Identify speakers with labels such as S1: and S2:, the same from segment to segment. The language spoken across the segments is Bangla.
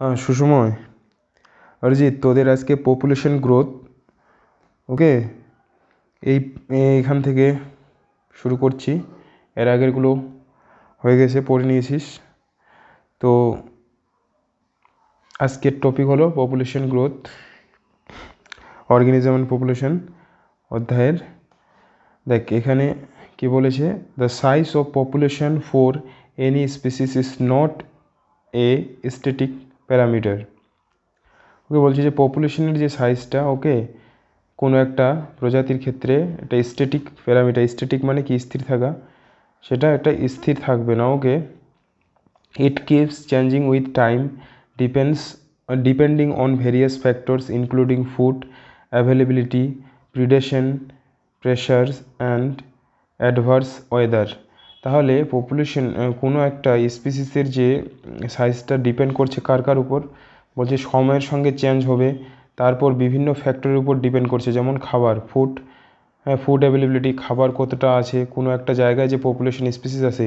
S1: হ্যাঁ সুসময় অরিজিৎ তোদের আজকে পপুলেশন গ্রোথ ওকে এই এখান থেকে শুরু করছি এর আগেরগুলো হয়ে গেছে পড়ে নিয়েছিস তো আজকের টপিক হলো population growth organism and population অধ্যায়ের দেখ এখানে কি বলেছে the size of population for any species is not a static parameter okay বলছি যে পপুলেশনের যে সাইজটা ওকে কোনো একটা প্রজাতির ক্ষেত্রে একটা স্টেটিক প্যারামিটার স্টেটিক মানে কি স্থির থাকা সেটা একটা স্থির থাকবে না okay it keeps changing with time depends depending on various factors including food availability predation pressures and adverse weather তাহলে পপুলেশন কোনো একটা স্পিসিসের যে সাইজটা ডিপেন্ড করছে কার কার উপর বলছে সময়ের সঙ্গে চেঞ্জ হবে তারপর বিভিন্ন ফ্যাক্টরের উপর ডিপেন্ড করছে যেমন খাবার ফুড হ্যাঁ ফুড অ্যাভেলেবিলিটি খাবার কতটা আছে কোনো একটা জায়গায় যে পপুলেশন স্পিসিস আছে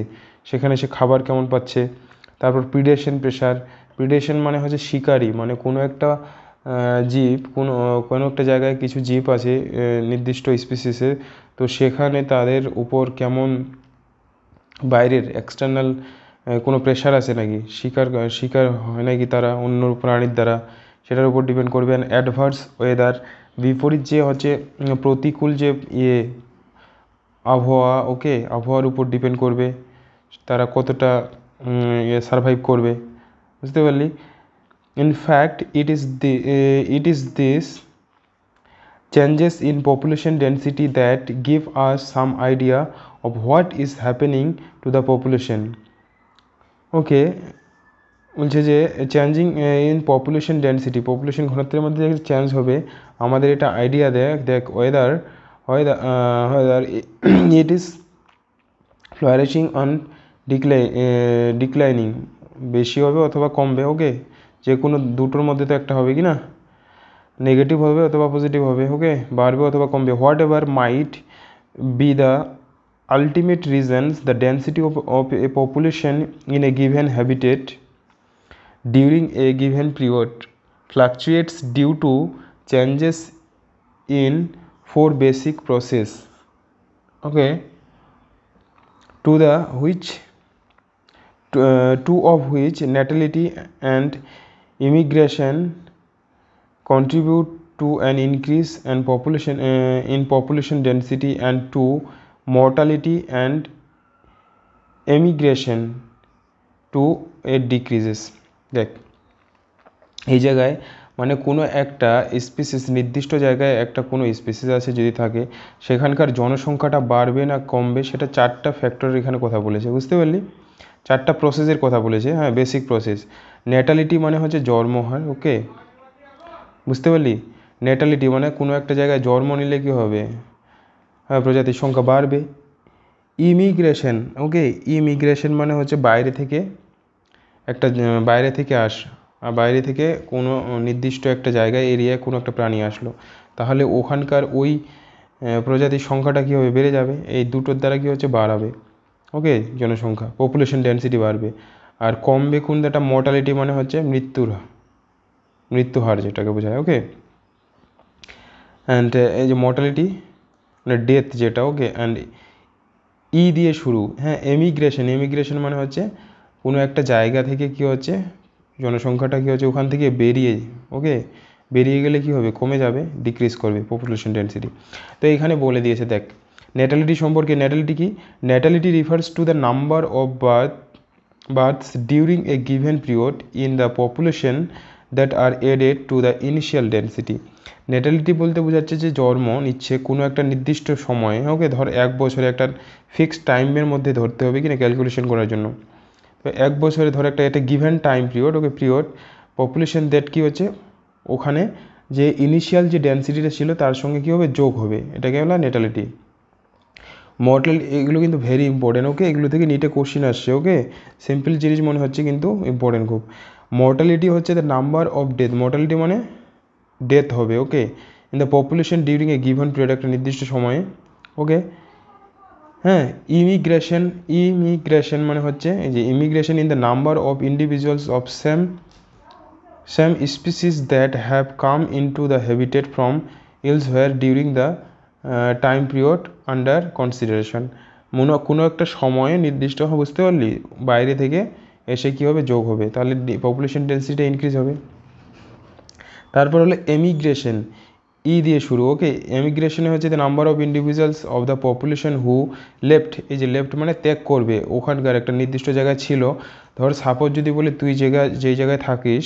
S1: সেখানে সে খাবার কেমন পাচ্ছে তারপর প্রিডেশন প্রেশার প্রিডেশন মানে হচ্ছে শিকারি মানে কোনো একটা জীব কোনো কোনো একটা জায়গায় কিছু জীব আছে নির্দিষ্ট স্পিসিসের তো সেখানে তাদের উপর কেমন বাইরের এক্সটার্নাল কোনো প্রেশার আছে নাকি শিকার শিকার হয় নাকি তারা অন্য প্রাণীর দ্বারা সেটার উপর ডিপেন্ড করবে অ্যান্ড অ্যাডভার্স ওয়েদার বিপরীত যে হচ্ছে প্রতিকূল যে ইয়ে আবহাওয়া ওকে আবহাওয়ার উপর ডিপেন্ড করবে তারা কতটা ইয়ে সারভাইভ করবে বুঝতে পারলি in fact it is the it is this changes in population density that give us some idea of what is happening to the population okay বলছে যে changing in population density population ঘনত্বের মধ্যে চেঞ্জ হবে আমাদের এটা আইডিয়া দেয় দেখ whether whether it is flourishing on decline declining বেশি হবে অথবা কমবে ওকে যে কোনো দুটোর মধ্যে তো একটা হবে কি না নেগেটিভ হবে অথবা পজিটিভ হবে ওকে বাড়বে অথবা কমবে whatever might be the ultimate reasons the density of, of a population in a given habitat during a given period fluctuates due to changes in four basic processes okay to the which to, uh, two of which natality and immigration contribute to an increase in population uh, in population density and to mortality and emigration to এর ডিক্রিজেস দেখ এই জায়গায় মানে কোনো একটা স্পিসিস নির্দিষ্ট জায়গায় একটা কোনো স্পিসিস আছে যদি থাকে সেখানকার জনসংখ্যাটা বাড়বে না কমবে সেটা চারটা ফ্যাক্টরের এখানে কথা বলেছে বুঝতে পারলি চারটা প্রসেসের কথা বলেছে হ্যাঁ বেসিক প্রসেস নেটালিটি মানে হচ্ছে জন্ম হয় ওকে বুঝতে পারলি নেটালিটি মানে কোনো একটা জায়গায় জন্ম নিলে কী হবে হ্যাঁ, প্রজাতির সংখ্যা বাড়বে ইমিগ্রেশন ওকে ইমিগ্রেশন মানে হচ্ছে বাইরে থেকে একটা বাইরে থেকে আস আর বাইরে থেকে কোনো নির্দিষ্ট একটা জায়গায় এরিয়ায় কোনো একটা প্রাণী আসলো তাহলে ওখানকার ওই প্রজাতির সংখ্যাটা কী হবে বেড়ে যাবে এই দুটোর দ্বারা কী হচ্ছে বাড়াবে ওকে জনসংখ্যা পপুলেশন ডেন্সিটি বাড়বে আর কমবে কোন একটা মর্টালিটি মানে হচ্ছে মৃত্যুর মৃত্যু হার যেটাকে বোঝায় ওকে অ্যান্ড এই যে মর্টালিটি মানে ডেথ যেটা ওকে অ্যান্ড ই দিয়ে শুরু হ্যাঁ এমিগ্রেশন এমিগ্রেশন মানে হচ্ছে কোনো একটা জায়গা থেকে কী হচ্ছে জনসংখ্যাটা কী হচ্ছে ওখান থেকে বেরিয়ে ওকে বেরিয়ে গেলে কী হবে কমে যাবে ডিক্রিজ করবে পপুলেশন ডেন্সিটি তো এখানে বলে দিয়েছে দেখ ন্যাটালিটি সম্পর্কে ন্যাটালিটি কি natality refers to the number of birth births during a given period in the population that are added to the initial density natality বলতে বোঝাচ্ছে যে জন্ম নিচ্ছে কোনো একটা নির্দিষ্ট সময়ে ওকে ধর এক বছরে একটা ফিক্সড টাইমের মধ্যে ধরতে হবে কিনা ক্যালকুলেশন করার জন্য তো এক বছরে ধর একটা একটা given time period okay period population that কী হচ্ছে ওখানে যে ইনিশিয়াল যে ডেন্সিটিটা ছিল তার সঙ্গে কী হবে যোগ হবে এটাকে বলা নেটালিটি মর্টাল এগুলো কিন্তু ভেরি ইম্পর্টেন্ট ওকে এগুলো থেকে নিটে কোশ্চিন আসছে ওকে সিম্পল জিনিস মনে হচ্ছে কিন্তু ইম্পর্টেন্ট খুব মর্টালিটি হচ্ছে the number of death mortality মানে ডেথ হবে okay in the population during a given period একটা নির্দিষ্ট সময়ে ওকে হ্যাঁ ইমিগ্রেশন ইমিগ্রেশন মানে হচ্ছে এই যে immigration in the number of individuals of same same species that have come in to the habitat from elsewhere during the time period under consideration কোনো একটা সময়ে নির্দিষ্ট বুঝতে পারলি বাইরে থেকে এসে কী হবে যোগ হবে তাহলে পপুলেশন ডেন্সিটি ইনক্রিজ হবে তারপর হলো এমিগ্রেশন ই দিয়ে শুরু ওকে এমিগ্রেশনে হচ্ছে the number of individuals of the population who left এই যে লেফট মানে ত্যাগ করবে ওখানকার একটা নির্দিষ্ট জায়গায় ছিল ধর সাপোজ যদি বলি তুই জায়গা যেই জায়গায় থাকিস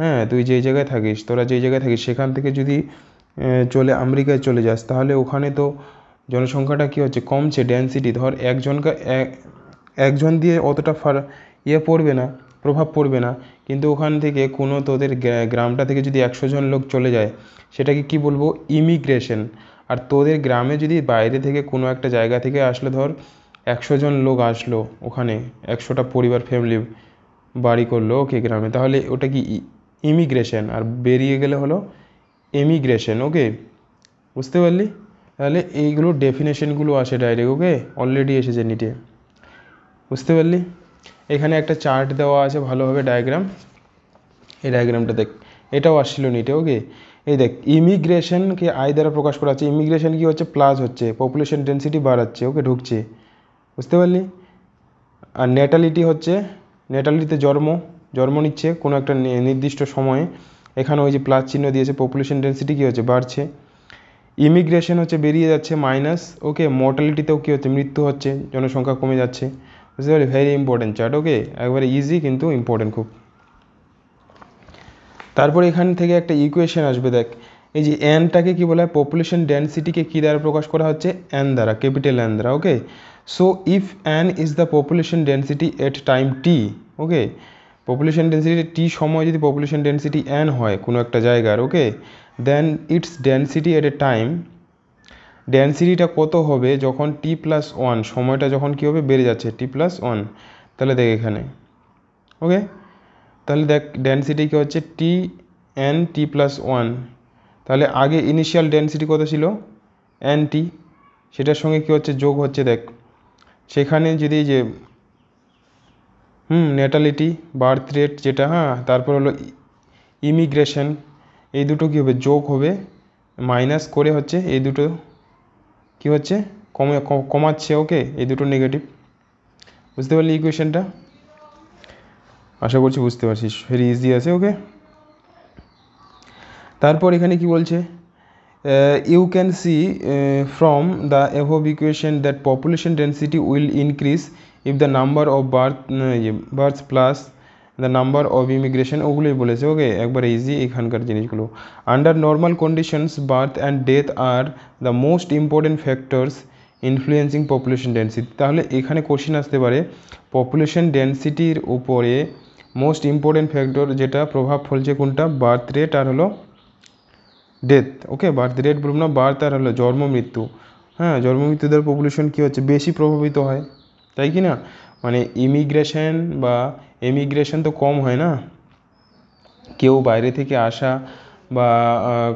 S1: হ্যাঁ তুই যেই জায়গায় থাকিস তোরা যেই জায়গায় থাকিস সেখান থেকে যদি চলে আমেরিকায় চলে যাস তাহলে ওখানে তো জনসংখ্যাটা কী হচ্ছে কমছে ডেন্সিটি ধর একজনকে একজন দিয়ে অতটা ফার ইয়ে পড়বে না প্রভাব পড়বে না কিন্তু ওখান থেকে কোনো তোদের গ্রামটা থেকে যদি একশো জন লোক চলে যায় সেটাকে কী বলবো ইমিগ্রেশন আর তোদের গ্রামে যদি বাইরে থেকে কোনো একটা জায়গা থেকে আসলে ধর একশো জন লোক আসলো ওখানে একশোটা পরিবার ফ্যামিলি বাড়ি করলো ওকে গ্রামে তাহলে ওটা কি ইমিগ্রেশন আর বেরিয়ে গেলে হলো এমিগ্রেশন ওকে বুঝতে পারলি তাহলে এইগুলো ডেফিনেশনগুলো আসে ডাইরেক্ট ওকে অলরেডি এসেছে নিটে বুঝতে পারলি এখানে একটা চার্ট দেওয়া আছে ভালোভাবে ডায়াগ্রাম এই ডায়াগ্রামটা দেখ এটাও আসছিল নিটে ওকে এই দেখ ইমিগ্রেশনকে আয় দ্বারা প্রকাশ করা হচ্ছে ইমিগ্রেশন কী হচ্ছে প্লাস হচ্ছে পপুলেশন ডেন্সিটি বাড়াচ্ছে ওকে ঢুকছে বুঝতে পারলি আর নেটালিটি হচ্ছে নেটালিটিতে জন্ম জন্ম নিচ্ছে কোনো একটা নির্দিষ্ট সময়ে এখানে ওই যে প্লাস চিহ্ন দিয়েছে পপুলেশন ডেন্সিটি কী হচ্ছে বাড়ছে ইমিগ্রেশন হচ্ছে বেরিয়ে যাচ্ছে মাইনাস ওকে মর্টালিটিতেও কী হচ্ছে মৃত্যু হচ্ছে জনসংখ্যা কমে যাচ্ছে বুঝতে পারি ভেরি ইম্পর্টেন্ট চার্ট ওকে একবারে ইজি কিন্তু ইম্পর্টেন্ট খুব তারপর এখান থেকে একটা ইকুয়েশন আসবে দেখ এই যে অ্যানটাকে কি বলা হয় পপুলেশন ডেন্সিটিকে কী দ্বারা প্রকাশ করা হচ্ছে অ্যান দ্বারা ক্যাপিটাল অ্যান দ্বারা okay so if N is the population density at time T okay population density T সময় যদি পপুলেশন ডেন্সিটি অ্যান হয় কোনো একটা জায়গার okay then its density at a time ডেন্সিটিটা কত হবে যখন টি প্লাস ওয়ান সময়টা যখন কী হবে বেড়ে যাচ্ছে টি প্লাস ওয়ান তাহলে দেখ এখানে ওকে তাহলে দেখ ডেন্সিটি কী হচ্ছে T N T plus one তাহলে আগে ইনিশিয়াল ডেন্সিটি কত ছিল এন টি সেটার সঙ্গে কী হচ্ছে যোগ হচ্ছে দেখ সেখানে যদি যে হুম নেটালিটি বার্থ রেট যেটা হ্যাঁ তারপর হলো ইমিগ্রেশন এই দুটো কী হবে যোগ হবে মাইনাস করে হচ্ছে এই দুটো কি হচ্ছে কমে কমাচ্ছে ওকে এই দুটো নেগেটিভ বুঝতে পারলি ইকুয়েশনটা আশা করছি বুঝতে পারছিস ভেরি ইজি আছে ওকে তারপর এখানে কি বলছে you can see from the above equation that population density will increase if the number of birth birth plus the number of immigration ওগুলোই বলেছে ওকে একবার ইজি এখানকার জিনিসগুলো under normal conditions birth and death are the most important factors influencing population density তাহলে এখানে কোশ্চেন আসতে পারে পপুলেশন ডেন্সিটির উপরে মোস্ট ইম্পর্টেন্ট ফ্যাক্টর যেটা প্রভাব ফলছে কোনটা বার্থ রেট আর হলো ডেথ ওকে বার্থ রেট বলুন না বার্থ আর হলো জন্ম মৃত্যু হ্যাঁ জন্ম পপুলেশন কী হচ্ছে বেশি প্রভাবিত হয় তাই কি না মানে ইমিগ্রেশন বা এমিগ্রেশন তো কম হয় না কেউ বাইরে থেকে আসা বা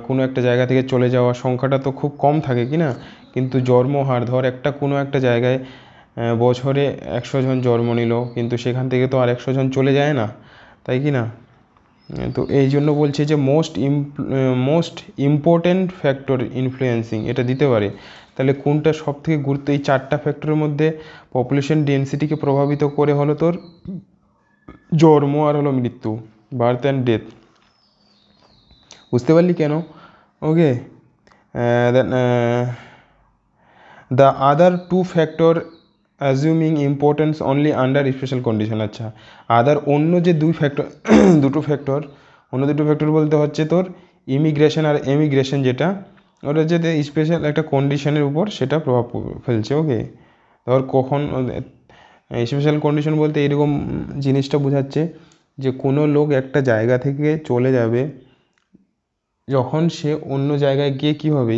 S1: কোনো একটা জায়গা থেকে চলে যাওয়া সংখ্যাটা তো খুব কম থাকে কি না কিন্তু জন্মহার ধর একটা কোনো একটা জায়গায় বছরে একশো জন জন্ম নিল কিন্তু সেখান থেকে তো আর একশো জন চলে যায় না তাই কি না তো এই জন্য বলছে যে most most important factor influencing এটা দিতে পারে তাহলে কোনটা সব থেকে গুরুত্ব এই চারটা ফ্যাক্টরের মধ্যে পপুলেশন ডেন্সিটিকে প্রভাবিত করে হলো তোর জন্ম আর হলো মৃত্যু বার্থ অ্যান্ড ডেথ বুঝতে পারলি কেন okay the other two factor assuming importance only under special condition আচ্ছা আদার অন্য যে দুই ফ্যাক্টর দুটো ফ্যাক্টর অন্য দুটো ফ্যাক্টর বলতে হচ্ছে তোর ইমিগ্রেশন আর এমিগ্রেশন যেটা ওটা যে স্পেশাল একটা কন্ডিশনের উপর সেটা প্রভাব ফেলছে ওকে ধর কখন স্পেশাল কন্ডিশন বলতে এরকম জিনিসটা বোঝাচ্ছে যে কোনো লোক একটা জায়গা থেকে চলে যাবে যখন সে অন্য জায়গায় গিয়ে কী হবে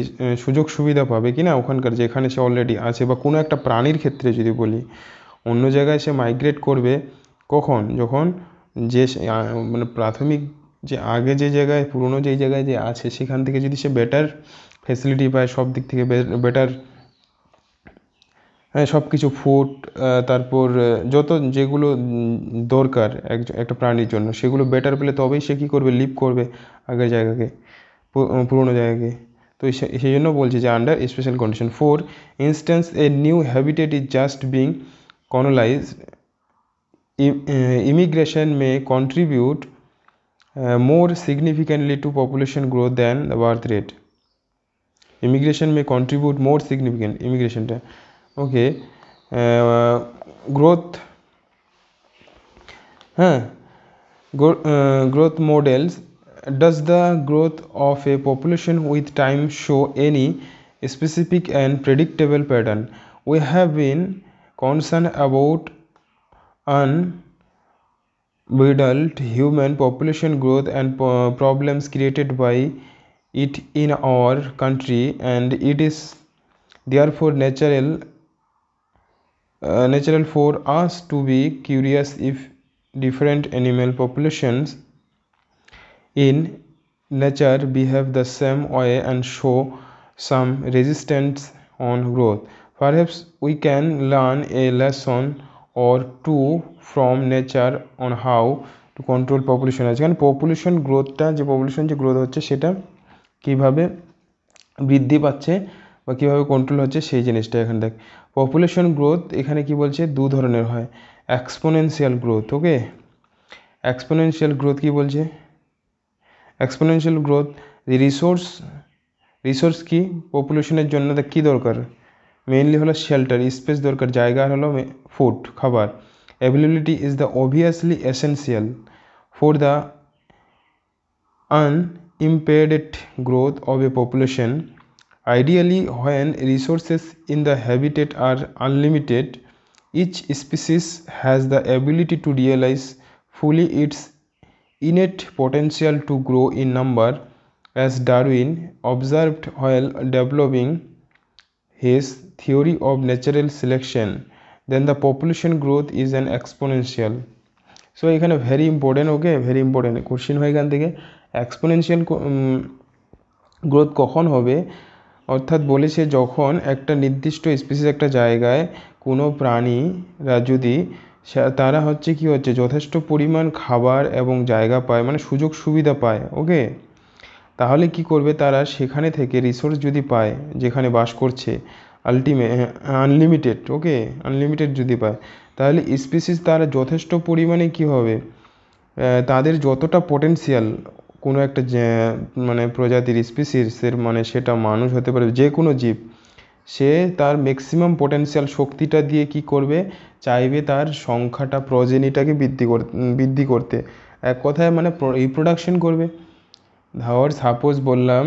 S1: সুযোগ সুবিধা পাবে কি না ওখানকার যেখানে সে অলরেডি আছে বা কোনো একটা প্রাণীর ক্ষেত্রে যদি বলি অন্য জায়গায় সে মাইগ্রেট করবে কখন যখন যে মানে প্রাথমিক যে আগে যে জায়গায় পুরনো যেই জায়গায় যে আছে সেখান থেকে যদি সে বেটার ফেসিলিটি পায় সব দিক থেকে বেটার হ্যাঁ সব কিছু ফুড তারপর যত যেগুলো দরকার এক একটা প্রাণীর জন্য সেগুলো বেটার পেলে তবেই সে কী করবে লিভ করবে আগের জায়গাকে পুরোনো জায়গাকে তো সেই জন্য বলছি যে under special condition for instance a new habitat is just being কনোলাইজ immigration may contribute more significantly to population growth than the birth rate immigration may contribute more significant ইমিগ্রেশনটা okay uh, growth huh, uh, growth models does the growth of a population with time show any specific and predictable pattern we have been concerned about an adult human population growth and problems created by it in our country and it is therefore natural natural for us to be curious if different animal populations in nature behave the same way and show some resistance on growth perhaps we can learn a lesson or two from nature on how to control population As কারণ পপুলেশন গ্রোথটা যে পপুলেশন যে গ্রোথ হচ্ছে সেটা কিভাবে বৃদ্ধি পাচ্ছে বা কীভাবে কন্ট্রোল হচ্ছে সেই জিনিসটা এখানে দেখ পপুলেশন গ্রোথ এখানে কি বলছে দু ধরনের হয় exponential growth okay exponential growth কি বলছে এক্সপোনেনশিয়াল গ্রোথ রিসোর্স রিসোর্স কি পপুলেশনের জন্য তা কী দরকার মেইনলি হলো শেল্টার স্পেস দরকার জায়গা হলো ফুড খাবার availability is the obviously essential for the unimpeded growth of a population Ideally, when resources in the habitat are unlimited, each species has the ability to realize fully its innate potential to grow in number, as Darwin observed while developing his theory of natural selection, then the population growth is an exponential. So এখানে very important okay very important question হয় এখান থেকে এক্সপোনেনশিয়াল গ্রোথ কখন হবে অর্থাৎ বলেছে যখন একটা নির্দিষ্ট স্পেসিস একটা জায়গায় কোনো প্রাণীরা যদি তারা হচ্ছে কি হচ্ছে যথেষ্ট পরিমাণ খাবার এবং জায়গা পায় মানে সুযোগ সুবিধা পায় ওকে তাহলে কি করবে তারা সেখানে থেকে রিসোর্স যদি পায় যেখানে বাস করছে আলটিমেট আনলিমিটেড ওকে আনলিমিটেড যদি পায় তাহলে স্পিসিস তারা যথেষ্ট পরিমাণে কি হবে তাদের যতটা পটেনশিয়াল কোনো একটা মানে প্রজাতির স্পিসিসের মানে সেটা মানুষ হতে পারে যে কোনো জীব সে তার ম্যাক্সিমাম পোটেন্সিয়াল শক্তিটা দিয়ে কী করবে চাইবে তার সংখ্যাটা প্রজেনিটাকে বৃদ্ধি কর বৃদ্ধি করতে এক কথায় মানে রিপ্রোডাকশন করবে ধর সাপোজ বললাম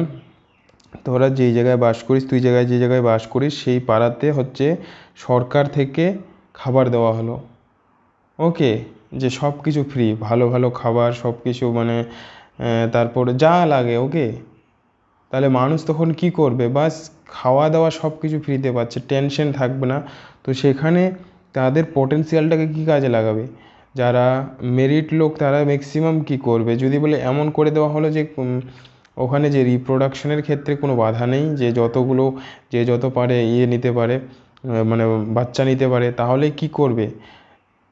S1: তোরা যেই জায়গায় বাস করিস তুই জায়গায় যে জায়গায় বাস করিস সেই পাড়াতে হচ্ছে সরকার থেকে খাবার দেওয়া হলো ওকে যে সব কিছু ফ্রি ভালো ভালো খাবার সব কিছু মানে তারপর যা লাগে ওকে তাহলে মানুষ তখন কী করবে বাস খাওয়া দাওয়া সব কিছু ফ্রিতে পাচ্ছে টেনশন থাকবে না তো সেখানে তাদের পটেনশিয়ালটাকে কী কাজে লাগাবে যারা মেরিট লোক তারা ম্যাক্সিমাম কী করবে যদি বলে এমন করে দেওয়া হলো যে ওখানে যে রিপ্রোডাকশনের ক্ষেত্রে কোনো বাধা নেই যে যতগুলো যে যত পারে ইয়ে নিতে পারে মানে বাচ্চা নিতে পারে তাহলে কী করবে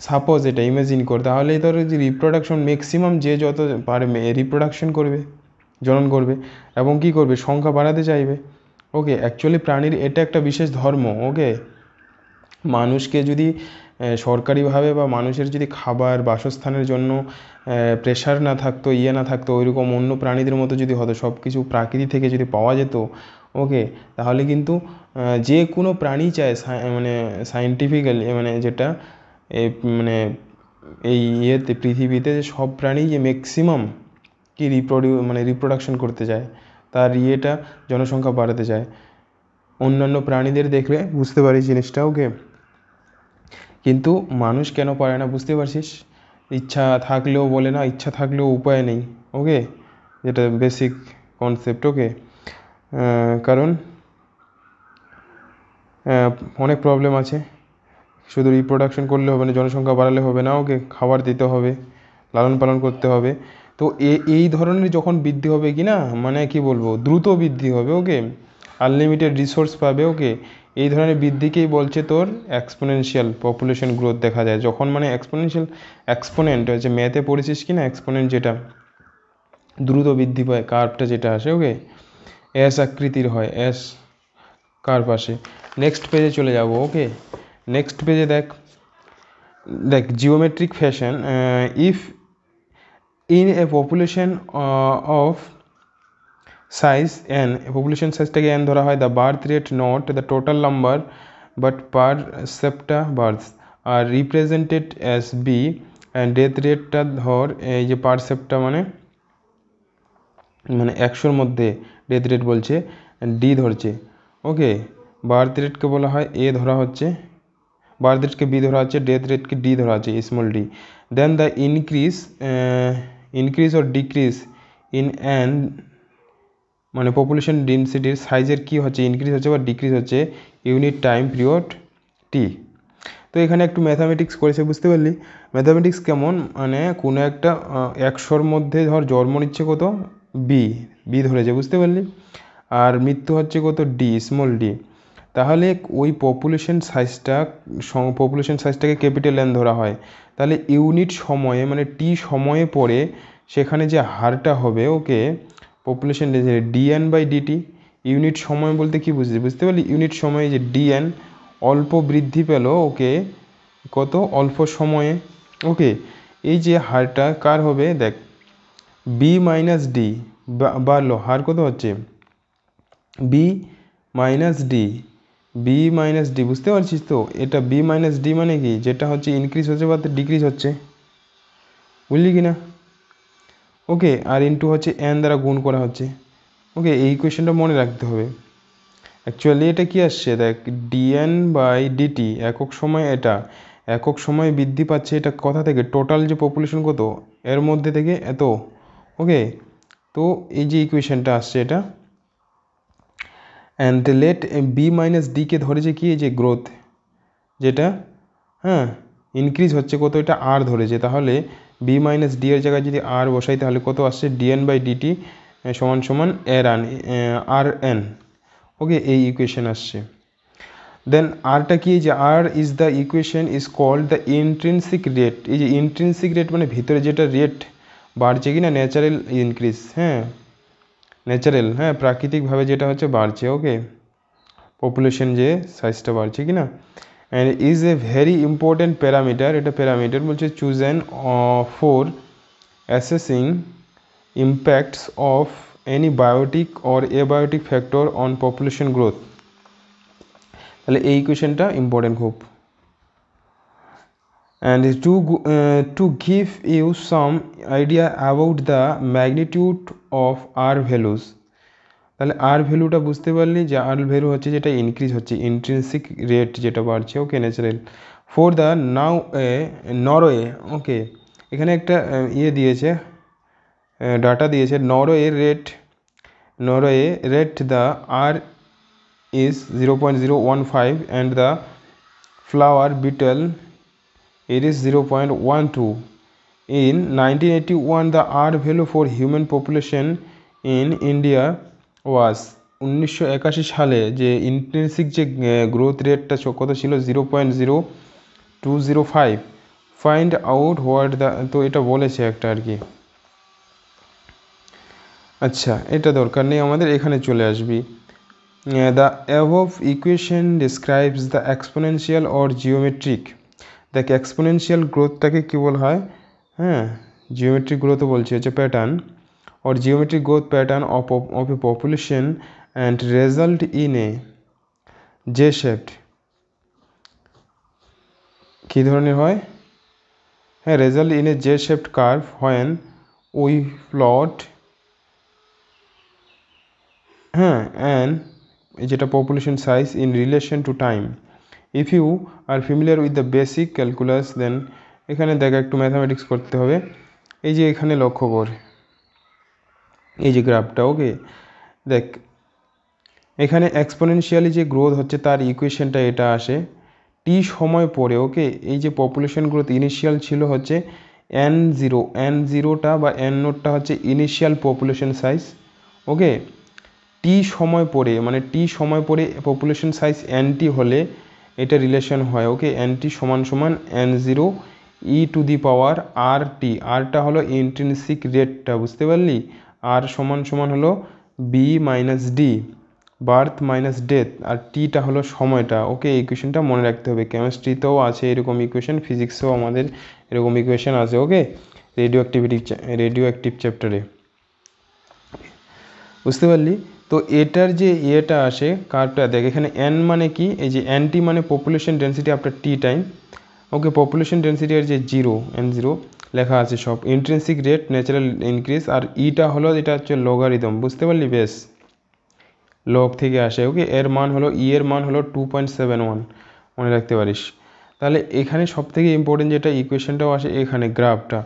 S1: সাপোজ এটা ইমেজিন কর তাহলে ধরো যে রিপ্রোডাকশন ম্যাক্সিমাম যে যত পারে রিপ্রোডাকশন করবে জনন করবে এবং কি করবে সংখ্যা বাড়াতে চাইবে ওকে অ্যাকচুয়ালি প্রাণীর এটা একটা বিশেষ ধর্ম ওকে মানুষকে যদি সরকারিভাবে বা মানুষের যদি খাবার বাসস্থানের জন্য প্রেশার না থাকতো ইয়ে না থাকতো ওই রকম অন্য প্রাণীদের মতো যদি হতো সব কিছু প্রাকৃতি থেকে যদি পাওয়া যেত ওকে তাহলে কিন্তু যে কোনো প্রাণী চায় মানে সাইন্টিফিক্যালি মানে যেটা এ মানে এই ইয়েতে পৃথিবীতে সব প্রাণী যে ম্যাক্সিমাম কি রিপ্রডিউ মানে রিপ্রোডাকশন করতে চায় তার ইয়েটা জনসংখ্যা বাড়াতে চায় অন্যান্য প্রাণীদের দেখলে বুঝতে পারি জিনিসটা ওকে কিন্তু মানুষ কেন পারে না বুঝতে পারছিস ইচ্ছা থাকলেও বলে না ইচ্ছা থাকলেও উপায় নেই ওকে যেটা বেসিক কনসেপ্ট ওকে কারণ অনেক প্রবলেম আছে শুধু রিপ্রোডাকশন করলে হবে না জনসংখ্যা বাড়ালে হবে না ওকে খাবার দিতে হবে লালন পালন করতে হবে তো এই ধরনের যখন বৃদ্ধি হবে কি না মানে কি বলবো দ্রুত বৃদ্ধি হবে ওকে আনলিমিটেড রিসোর্স পাবে ওকে এই ধরনের বৃদ্ধিকেই বলছে তোর এক্সপোনেনশিয়াল পপুলেশন গ্রোথ দেখা যায় যখন মানে এক্সপোনেনশিয়াল এক্সপোনেন্ট হচ্ছে ম্যাথে পড়েছিস কি না এক্সপোনেন্ট যেটা দ্রুত বৃদ্ধি পায় কার্পটা যেটা আসে ওকে অ্যাস আকৃতির হয় অ্যাস কার্প আসে নেক্সট পেজে চলে যাব ওকে নেক্সট পেজে দেখ দেখ geometric fashion if in a population of size N population সাইজটাকে এন ধরা হয় the birth rate not the total number but per capita birth are represented as B death রেটটা ধর এই যে পার সেপ্টা মানে মানে একশোর মধ্যে ডেথ রেট বলছে ডি ধরছে ওকে বার্থ রেটকে বলা হয় এ ধরা হচ্ছে বার্থ রেটকে বি ধরা আছে ডেথ রেটকে ডি ধরা আছে small D then the increase increase or decrease in N মানে পপুলেশন ডেন্সিটির সাইজের কি হচ্ছে ইনক্রিজ হচ্ছে বা ডিক্রিজ হচ্ছে ইউনিট টাইম পিরিয়ড টি তো এখানে একটু ম্যাথামেটিক্স করেছে বুঝতে পারলি ম্যাথামেটিক্স কেমন মানে কোনো একটা একশোর মধ্যে ধর জন্ম নিচ্ছে কত বি বি ধরেছে বুঝতে পারলি আর মৃত্যু হচ্ছে কত ডি স্মল ডি তাহলে ওই পপুলেশন সাইজটা পপুলেশন সাইজটাকে ক্যাপিটাল এন ধরা হয় তাহলে ইউনিট সময়ে মানে টি সময়ে পরে সেখানে যে হারটা হবে okay population D N by D T unit সময় বলতে কি বুঝতে বুঝতে পারলি ইউনিট সময়ে যে ডিএন অল্প বৃদ্ধি পেল ওকে কত অল্প সময়ে ওকে এই যে হারটা কার হবে দেখ বি মাইনাস ডি বাড়লো হার কত হচ্ছে B minus D B minus D বুঝতে পারছিস তো এটা বি মাইনাস ডি মানে কি যেটা হচ্ছে ইনক্রিজ হচ্ছে বা ডিক্রিজ হচ্ছে বুঝলি কি না ওকে আর ইনটু হচ্ছে এন দ্বারা গুণ করা হচ্ছে ওকে এই কোয়েশনটা মনে রাখতে হবে অ্যাকচুয়ালি এটা কি আসছে দেখ ডিএন বাই ডিটি একক সময় এটা একক সময় বৃদ্ধি পাচ্ছে এটা কথা থেকে টোটাল যে পপুলেশন কত এর মধ্যে থেকে এত ওকে তো এই যে ইকুয়েশনটা আসছে এটা অ্যান্ড লেট বি মাইনাস ডিকে ধরেছে কি যে গ্রোথ যেটা হ্যাঁ ইনক্রিজ হচ্ছে কত এটা আর ধরেছে তাহলে বি মাইনাস ডি এর জায়গায় যদি আর বসাই তাহলে কত আসছে ডিএন বাই ডিটি সমান সমান এর আন আর এন ওকে এই ইকুয়েশন আসছে দেন আরটা কি যে R is the equation is called the intrinsic rate এই যে ইন্ট্রিনসিক রেট মানে ভিতরে যেটা রেট বাড়ছে কি না ন্যাচারাল ইনক্রিজ হ্যাঁ ন্যাচারাল হ্যাঁ প্রাকৃতিকভাবে যেটা হচ্ছে বাড়ছে ওকে পপুলেশন যে সাইজটা বাড়ছে কি না and is a very important parameter এটা প্যারামিটার বলছে choose an for assessing impacts of any biotic or abiotic factor on population growth তাহলে এই কোয়েশনটা ইম্পর্টেন্ট খুব and to uh, to give you some idea about the magnitude of r values তাহলে আর ভ্যালুটা বুঝতে পারলি যে আর ভ্যালু হচ্ছে যেটা ইনক্রিজ হচ্ছে ইন্ট্রেন্সিক রেট যেটা বাড়ছে okay natural for the now a Norway okay এখানে একটা ইয়ে দিয়েছে ডাটা দিয়েছে Norway rat Norway rat the r is zero point zero one five and the flour beetle it is 0.12. In 1981, the R value for human population in India was উনিশশো একাশি সালে যে ইন্টেন্সিক যে গ্রোথ রেটটা কত ছিল zero point zero two zero five find out what the তো এটা বলেছে একটা আর কি আচ্ছা এটা দরকার নেই আমাদের এখানে চলে আসবি দ্য অ্যাভ equation describes the exponential or geometric দেখ এক্সপোনেনশিয়াল গ্রোথটাকে কী বলা হয় হ্যাঁ জিওমেট্রিক গ্রোথ বলছি হচ্ছে pattern or geometric growth pattern of a population and result in a J shaped কী ধরনের হয় হ্যাঁ result in a J shaped curve হয় উই প্লট হ্যাঁ অ্যান্ড যেটা population size in relation to time if you are familiar with the basic calculus then এখানে দেখা একটু ম্যাথামেটিক্স করতে হবে এই যে এখানে লক্ষ্য কর এই যে গ্রাফটা ওকে দেখ এখানে এক্সপোনেনশিয়ালি যে গ্রোথ হচ্ছে তার ইকুয়েশনটা এটা আসে টি সময় পরে ওকে এই যে পপুলেশন গ্রোথ ইনিশিয়াল ছিল হচ্ছে এন জিরো এন জিরোটা বা এন নোটটা হচ্ছে initial population size okay t সময় পরে মানে টি সময় পরে পপুলেশন সাইজ টি হলে এটা রিলেশন হয় ওকে এন টি সমান সমান N zero e to the power r t আরটা হলো ইন্ট্রিনসিক রেটটা বুঝতে পারলি আর সমান সমান হলো b minus d birth minus death আর টিটা হলো সময়টা ওকে ইকুয়েশনটা মনে রাখতে হবে কেমিস্ট্রিতেও আছে এরকম ইকুয়েশন ফিজিক্সেও আমাদের এরকম ইকুয়েশন আছে okay radioactivity radioactive চ্যাপ্টারে বুঝতে পারলি তো এটার যে ইয়েটা আসে কার্ভটা দেখ এখানে এন মানে কি এই যে এনটি মানে population density after t time okay population density আর যে জিরো এন জিরো লেখা আছে সব ইন্ট্রেন্সিক রেট ন্যাচারাল ইনক্রিজ আর ইটা e হলো এটা হচ্ছে লগারিদম বুঝতে পারলি বেশ লগ থেকে আসে ওকে এর মান হলো ই e এর মান হলো টু পয়েন্ট সেভেন ওয়ান মনে রাখতে পারিস তাহলে এখানে সবথেকে ইম্পর্টেন্ট যেটা ইকুয়েশনটাও আসে এখানে গ্রাফটা